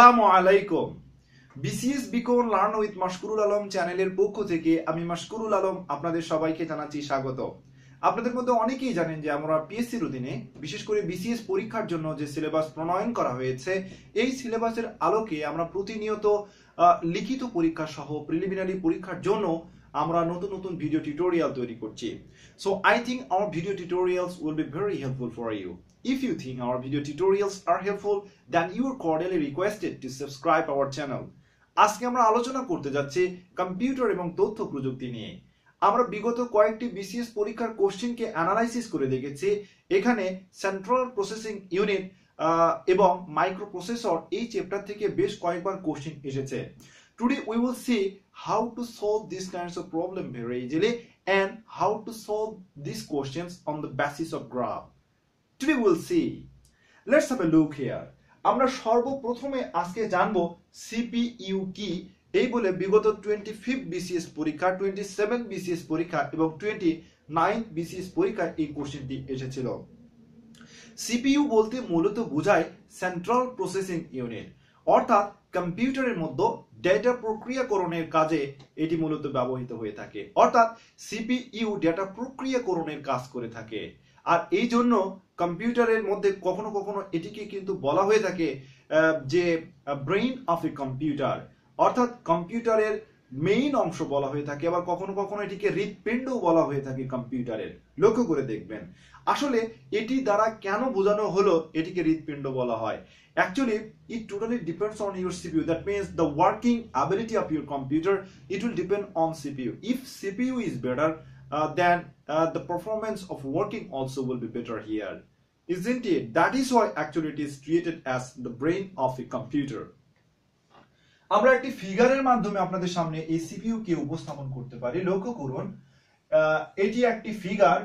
আসসালামু আলাইকুম BCS beacon learn with Maskurul Alam চ্যানেলের পক্ষ থেকে আমি মাসকুরুল আলম আপনাদের সবাইকে জানাচ্ছি স্বাগত আপনাদের মধ্যে অনেকেই জানেন যে আমরা পিএসসির অধীনে বিশেষ করে বিসিএস পরীক্ষার জন্য যে সিলেবাস প্রণয়ন করা হয়েছে এই সিলেবাসের আলোকে আমরা প্রতিনিয়ত লিখিত পরীক্ষা সহ প্রিলিমিনারি পরীক্ষার জন্য আমরা নতুন নতুন ভিডিও টিউটোরিয়াল তৈরি করছি so I think our video tutorials will be very helpful for you if you think our video tutorials are helpful then you are cordially requested to subscribe our channel আজকে আমরা আলোচনা করতে যাচ্ছি computer এবং তথ্য প্রযুক্তি নিয়ে আমরা বিগত কয়েকটি বিসিএস পরীক্ষার কোশ্চেনকে অ্যানালাইসিস করে দেখেছি এখানে সেন্ট্রাল প্রসেসিং ইউনিট এবং মাইক্রো প্রসেসর এই চ্যাপ্টার থেকে বেশ কয়েকবার কোশ্চেন এসেছে Today we will see how to solve these kinds of problem very easily and how to solve these questions on the basis of graph. Today we will see. Let's have a look here. আমরা সর্বপ্রথমে আজকে জানব CPU কি এই বলে বিগত twenty ফিফ BCS পরীক্ষা টোয়েন্টি সেভেন বিসিএস পরীক্ষা এবং টোয়েন্টি নাইন বিসিএস পরীক্ষায় এই কোশ্চেনটি এসেছিল সিপিইউ বলতে মূলত বোঝায় সেন্ট্রাল প্রসেসিং ইউনিট অর্থাৎ কম্পিউটারের মধ্যে ডেটা প্রক্রিয়াকরণের কাজে এটি মূলত ব্যবহৃত হয়ে থাকে অর্থাৎ সিপিইউ ডেটা প্রক্রিয়াকরণের কাজ করে থাকে আর এই জন্য কম্পিউটারের মধ্যে কখনো কখনো এটিকে কিন্তু বলা হয়ে থাকে যে ব্রেইন অফ এ কম্পিউটার অর্থাৎ কম্পিউটারের মেইন অংশ বলা হয়ে থাকে আবার কখনো কখনো এটিকে হৃৎপিণ্ডও বলা হয়ে থাকে কম্পিউটারের লক্ষ্য করে দেখবেন আসলে এটি দ্বারা কেন বোঝানো হলো এটিকে হৃৎপিণ্ড বলা হয় actually it totally depends on your CPU that means the working ability of your computer it will depend on CPU if CPU is better then the performance of working also will be better here is isn't it that is why actually it is created as the brain of a computer আমরা একটি ফিগারের মাধ্যমে আপনাদের সামনে এই CPU কে উপস্থাপন করতে পারি লক্ষ্য করুন এটি একটি ফিগার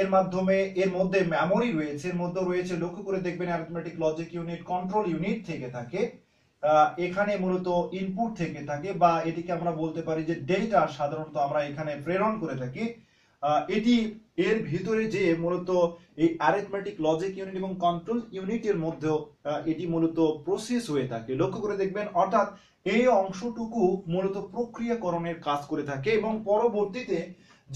এর মাধ্যমে এর মধ্যে মেমোরি রয়েছে এর মধ্যে রয়েছে লক্ষ্য করে দেখবেন arithmetic logic unit control unit থেকে থাকে এখানে মূলত ইনপুট থেকে থাকে বা এটিকে আমরা বলতে পারি যে ডেটা সাধারণত আমরা এখানে প্রেরণ করে থাকি এটি এর ভিতরে যে মূলত এই অ্যারিথমেটিক লজিক ইউনিট এবং কন্ট্রোল ইউনিটের মধ্যেও এটি মূলত প্রসেস হয়ে থাকে লক্ষ্য করে দেখবেন অর্থাৎ এই অংশটুকু মূলত প্রক্রিয়াকরণের কাজ করে থাকে এবং পরবর্তীতে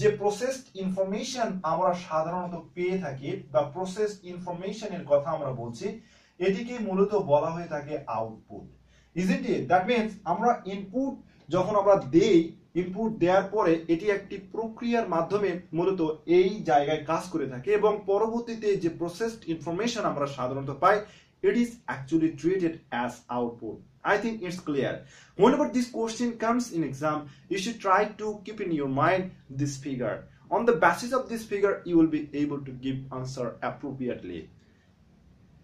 যে প্রসেসড ইনফরমেশন আমরা সাধারণত পেয়ে থাকি বা প্রসেস ইনফরমেশনের কথা আমরা বলছি এটিকে মূলত বলা হয়ে থাকে output is it that means আমরা ইনপুট যখন আমরা দেই ইনপুট দেওয়ার পরে এটি একটি প্রক্রিয়ার মাধ্যমে মূলত এই জায়গায় কাজ করে থাকে এবং পরবর্তীতে যে প্রসেসড ইনফরমেশন আমরা সাধারণত পাই it is actually treated as output I think it's clear whenever this question comes in exam you should try to keep in your mind this figure on the basis of this figure you will be able to give answer appropriately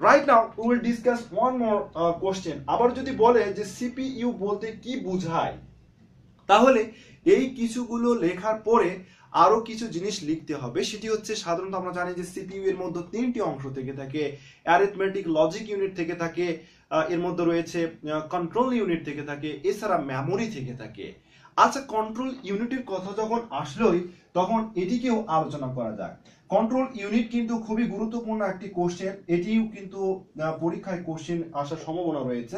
right now will discuss one more question আবার যদি বলে যে CPU বলতে কি বোঝায় তাহলে এই কিছুগুলো লেখার পরে আরও কিছু জিনিস লিখতে হবে সেটি হচ্ছে সাধারণত আমরা জানি যে সিপিইউ এর মধ্যে তিনটি অংশ থেকে থাকে অ্যারিথমেটিক লজিক ইউনিট থেকে থাকে এর মধ্যে রয়েছে কন্ট্রোল ইউনিট থেকে থাকে এছাড়া মেমোরি থেকে থাকে আচ্ছা কন্ট্রোল ইউনিটের কথা যখন আসলোই তখন এটিকেও আলোচনা করা যাক কন্ট্রোল ইউনিট কিন্তু খুবই গুরুত্বপূর্ণ একটি কোশ্চেন এটিও কিন্তু পরীক্ষায় কোশ্চেন আসার সম্ভাবনা রয়েছে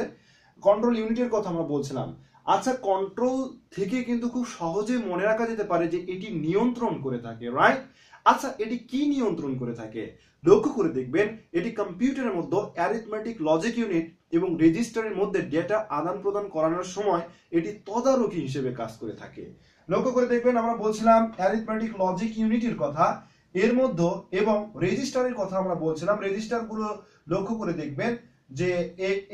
কন্ট্রোল ইউনিটের কথা আমরা বলছিলাম আচ্ছা কন্ট্রোল থেকে কিন্তু খুব সহজে মনে রাখা যেতে পারে যে এটি নিয়ন্ত্রণ করে থাকে রাইট আচ্ছা এটি কি নিয়ন্ত্রণ করে থাকে লক্ষ্য করে দেখবেন এটি কম্পিউটারের মধ্যে অ্যারিথমেটিক লজিক ইউনিট এবং রেজিস্টারের মধ্যে ডেটা আদান প্রদান করানোর সময় এটি তদারকি হিসেবে কাজ করে থাকে লক্ষ্য করে দেখবেন আমরা বলছিলাম অ্যারিথমেটিক লজিক ইউনিটের কথা এর মধ্যে এবং রেজিস্টারের কথা আমরা বলছিলাম রেজিস্টারগুলো লক্ষ্য করে দেখবেন যে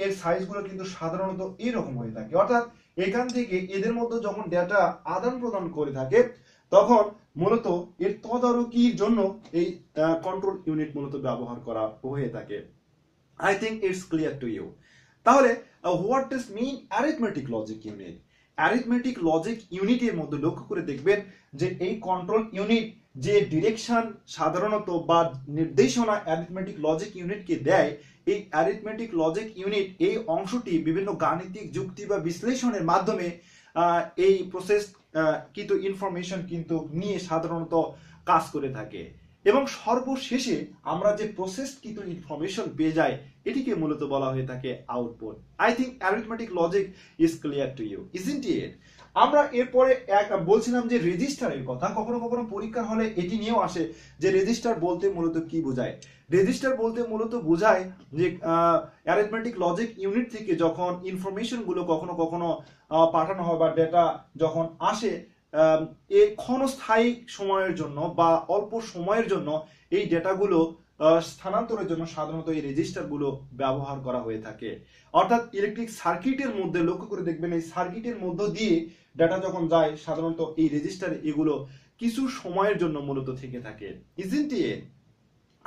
এর সাইজগুলো কিন্তু সাধারণত এরকম হয়ে থাকে অর্থাৎ এখান থেকে এদের মধ্যে যখন ডেটা আদান প্রদান করে থাকে তখন মূলত এর তদারকির জন্য এই কন্ট্রোল ইউনিট মূলত ব্যবহার করা হয়ে থাকে I think it's clear to you তাহলে what this mean arithmetic logic unit arithmetic logic ইউনিটের মধ্যে লক্ষ্য করে দেখবেন যে এই কন্ট্রোল ইউনিট যে ডিরেকশন সাধারণত বা নির্দেশনা অ্যারিথমেটিক লজিক ইউনিটকে দেয় এই অ্যারিথমেটিক লজিক ইউনিট এই অংশটি বিভিন্ন গাণিতিক যুক্তি বা বিশ্লেষণের মাধ্যমে এই প্রসেস কিন্তু ইনফরমেশন কিন্তু নিয়ে সাধারণত কাজ করে থাকে এবং সর্বশেষে আমরা যে প্রসেস কিন্তু ইনফরমেশন পেয়ে যাই এটিকে মূলত বলা হয়ে থাকে output I think arithmetic logic is clear to you is in আমরা এরপরে এক বলছিলাম যে রেজিস্টারের কথা কখনো কখনো পরীক্ষার হলে এটি নিয়েও আসে যে রেজিস্টার বলতে মূলত কি বোঝায় রেজিস্টার বলতে মূলত বোঝায় যে অ্যারিথমেটিক লজিক ইউনিট থেকে যখন ইনফরমেশনগুলো কখনো কখনো পাঠানো হয় বা ডেটা যখন আসে এই ক্ষণস্থায়ী সময়ের জন্য বা অল্প সময়ের জন্য এই ডেটাগুলো স্থানান্তরের জন্য সাধারণত এই রেজিস্টারগুলো ব্যবহার করা হয়ে থাকে অর্থাৎ ইলেকট্রিক সার্কিটের মধ্যে লক্ষ্য করে দেখবেন এই সার্কিটের মধ্য দিয়ে ডেটা যখন যায় সাধারণত এই রেজিস্টারে এগুলো কিছু সময়ের জন্য মূলত থেকে থাকে ইজিন্ট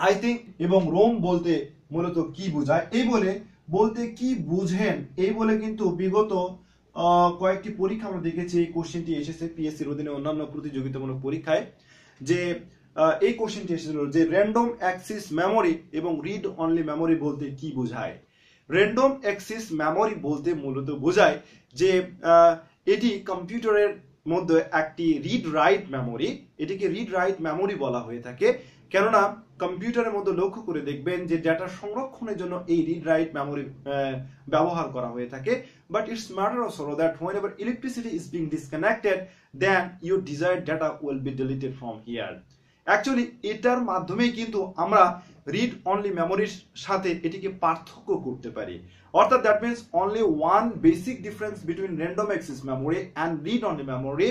আই থিঙ্ক এবং রোম বলতে মূলত কি বোঝায় এই বলে বলতে কি বুঝেন এই বলে কিন্তু বিগত কয়েকটি পরীক্ষা আমরা দেখেছি এই কোশ্চেনটি এসেছে পিএসসির অধীনে অন্যান্য প্রতিযোগিতামূলক পরীক্ষায় যে এই কোশ্চেনটি এসেছিল যে র্যান্ডম অ্যাক্সিস মেমোরি এবং রিড অনলি মেমোরি বলতে কি বোঝায় র্যান্ডম অ্যাক্সিস মেমোরি বলতে মূলত বোঝায় যে এটি কম্পিউটারের মধ্যে একটি রিড রাইট মেমোরি এটিকে রিড রাইট মেমোরি বলা হয়ে থাকে কেননা কম্পিউটারের মধ্যে লক্ষ্য করে দেখবেন যে ডেটা সংরক্ষণের জন্য এই রিড রাইট মেমোরি ব্যবহার করা হয়ে থাকে but it's matter of sorrow that whenever electricity is being disconnected then your desire data will be deleted from here actually এটার মাধ্যমেই কিন্তু আমরা রিড অনলি মেমোরির সাথে এটিকে পার্থক্য করতে পারি অর্থাৎ that means only one basic difference between random access memory and read only memory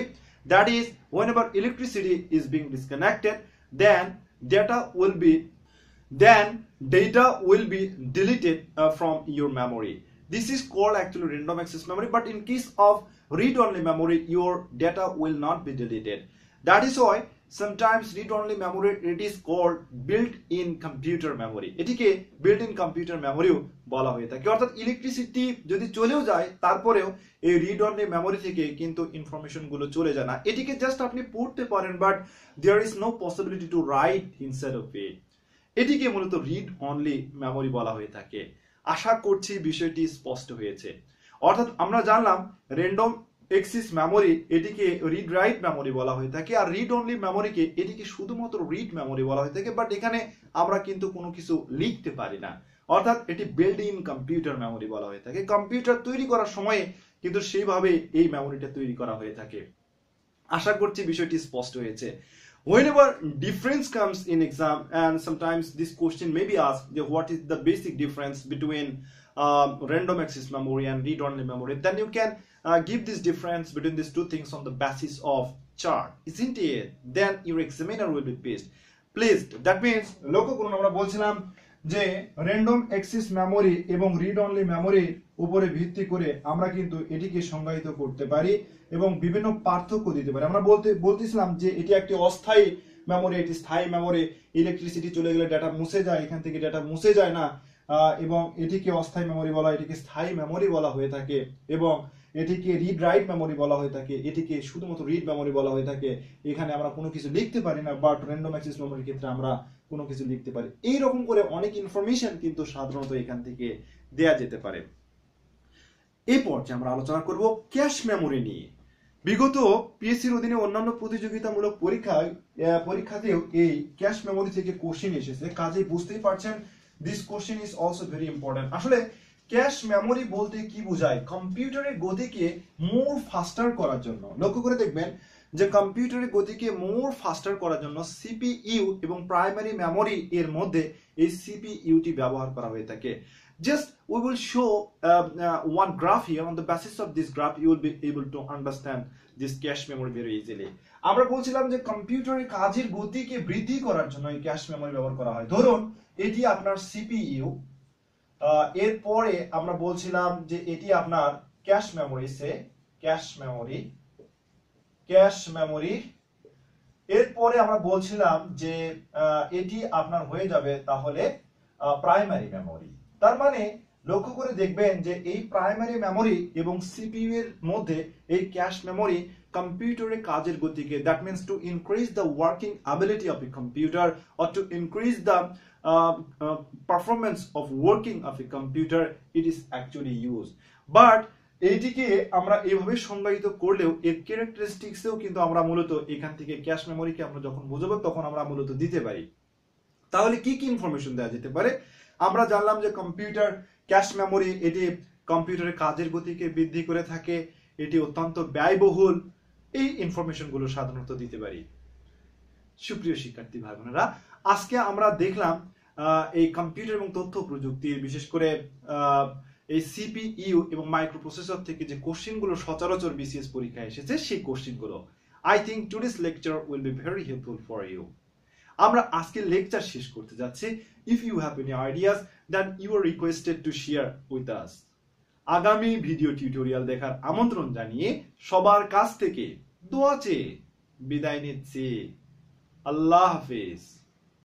that is whenever electricity is being disconnected then data will be then data will be deleted uh, from your memory this is called actually random access memory but in case of read-only memory your data will not be deleted that is why sometimes read only memory it is called built in computer memory এটিকে built in computer memory বলা হয়ে থাকে অর্থাৎ electricity যদি চলেও যায় তারপরেও এই রিড অনলি মেমোরি থেকে কিন্তু ইনফরমেশন গুলো চলে যায় না এটিকে জাস্ট আপনি পড়তে পারেন but there is no possibility to write inside of it এটিকে মূলত রিড অনলি মেমোরি বলা হয়ে থাকে আশা করছি বিষয়টি স্পষ্ট হয়েছে অর্থাৎ আমরা জানলাম র্যান্ডম এক্সিস মেমোরি এটিকে রিড রাইট মেমোরি বলা হয়ে থাকে আর রিড অনলি মেমোরিকে এটিকে শুধুমাত্র রিড মেমোরি বলা হয়ে থাকে বাট এখানে আমরা কিন্তু কোনো কিছু লিখতে পারি না অর্থাৎ এটি বিল্ড ইন কম্পিউটার মেমোরি বলা হয়ে থাকে কম্পিউটার তৈরি করার সময়ে কিন্তু সেইভাবে এই মেমোরিটা তৈরি করা হয়ে থাকে আশা করছি বিষয়টি স্পষ্ট হয়েছে whenever difference comes in exam and sometimes this question may be ask যে what is the basic difference between random access memory and read only memory then you can uh, give this difference between these two things on the basis of chart isn't it then your examiner will be pleased pleased that means লক্ষ্য করুন আমরা বলছিলাম যে random access memory এবং read only মেমোরির উপরে ভিত্তি করে আমরা কিন্তু এটিকে সংজ্ঞায়িত করতে পারি এবং বিভিন্ন পার্থক্য দিতে পারি আমরা বলতে বলতেছিলাম যে এটি একটি অস্থায়ী মেমোরি এটি স্থায়ী মেমোরি ইলেকট্রিসিটি চলে গেলে ডেটা মুছে যায় এখান থেকে ডেটা মুছে যায় না এবং এটিকে অস্থায়ী মেমোরি বলা এটিকে স্থায়ী মেমোরি বলা হয়ে থাকে এবং এটিকে রিড রাইট মেমোরি বলা হয়ে থাকে এটিকে শুধুমাত্র রিড মেমোরি বলা হয়ে থাকে এখানে আমরা কোনো কিছু লিখতে পারি না বাট র্যান্ডম অ্যাক্সেস মেমোরির ক্ষেত্রে আমরা কোনো কিছু লিখতে পারি এই রকম করে অনেক ইনফরমেশন কিন্তু সাধারণত এখান থেকে দেয়া যেতে পারে এই পর্যায়ে আমরা আলোচনা করব ক্যাশ মেমোরি নিয়ে বিগত পিএসসির অধীনে অন্যান্য প্রতিযোগিতামূলক পরীক্ষায় পরীক্ষাতেও এই ক্যাশ মেমোরি থেকে কোশ্চিন এসেছে কাজেই বুঝতেই পারছেন this question is also very important আসলে ক্যাশ মেমোরি বলতে কি বোঝায় কম্পিউটারের গতিকে মোর ফাস্টার করার জন্য লক্ষ্য করে দেখবেন যে কম্পিউটারের গতিকে মোর ফাস্টার করার জন্য সিপিইউ এবং প্রাইমারি মেমোরি এর মধ্যে এই সিপিইউটি ব্যবহার করা হয়ে থাকে just we will show one graph one on the basis of this graph this graph you will be able cache memory very easily আমরা বলছিলাম যে কম্পিউটারের কাজের গতিকে বৃদ্ধি করার জন্য এই ক্যাশ মেমোরি ব্যবহার করা হয় ধরুন এটি আপনার সিপিইউ এরপরে আমরা বলছিলাম যে এটি আপনার ক্যাশ মেমোরি সে ক্যাশ মেমোরি ক্যাশ মেমোরি এরপরে আমরা বলছিলাম যে এটি আপনার হয়ে যাবে তাহলে প্রাইমারি মেমোরি তার মানে লক্ষ্য করে দেখবেন যে এই প্রাইমারি মেমোরি এবং সিপিইউ এর মধ্যে এই ক্যাশ মেমোরি কম্পিউটারে কাজের গতিকে that means to increase the working ability of a computer or to increase the performance of working of a computer it is actually use but এইটিকে আমরা এইভাবে সংজ্ঞায়িত করলেও এর ক্যারেক্টারিস্টিক্সেও কিন্তু আমরা মূলত এখান থেকে ক্যাশ মেমোরিকে আমরা যখন বোঝাবো তখন আমরা মূলত দিতে পারি তাহলে কি কি ইনফরমেশন দেওয়া যেতে পারে আমরা জানলাম যে কম্পিউটার ক্যাশ মেমোরি এটি কম্পিউটারের কাজের গতিকে বৃদ্ধি করে থাকে এটি অত্যন্ত ব্যয়বহুল এই ইনফরমেশনগুলো সাধারণত দিতে পারি সুপ্রিয় শিক্ষার্থী ভাই বোনেরা আজকে আমরা দেখলাম এই কম্পিউটার এবং তথ্য প্রযুক্তির বিশেষ করে এই সিপিইউ এবং মাইক্রোপ্রসেসর থেকে যে গুলো সচরাচর বিসিএস পরীক্ষায় এসেছে সেই কোশ্চেনগুলো I think today's lecture will be very helpful for you আমরা আজকে লেকচার শেষ করতে যাচ্ছি if you have any ideas that you are requested to share with us আগামী ভিডিও টিউটোরিয়াল দেখার আমন্ত্রণ জানিয়ে সবার কাছ থেকে দোয়া চেয়ে বিদায় নিচ্ছি আল্লাহ হাফেজ